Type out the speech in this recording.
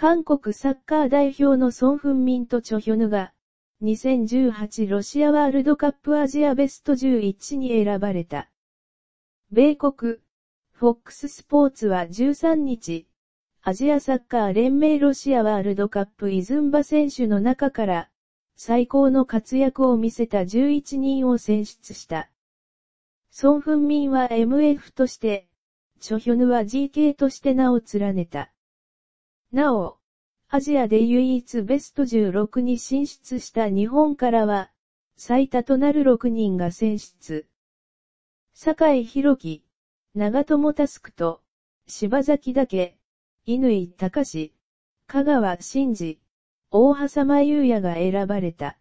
韓国サッカー代表のソン・フンミンとチョヒョヌが、2018ロシアワールドカップアジアベスト11に選ばれた。米国、フォックスポーツは13日、アジアサッカー連盟ロシアワールドカップイズンバ選手の中から、最高の活躍を見せた11人を選出した。ソン・フンミンは MF として、チョヒョヌは GK として名を連ねた。なお、アジアで唯一ベスト16に進出した日本からは、最多となる6人が選出。坂井宏樹、長友タスクと、柴崎岳、乾隆、香川真司、大狭間優也が選ばれた。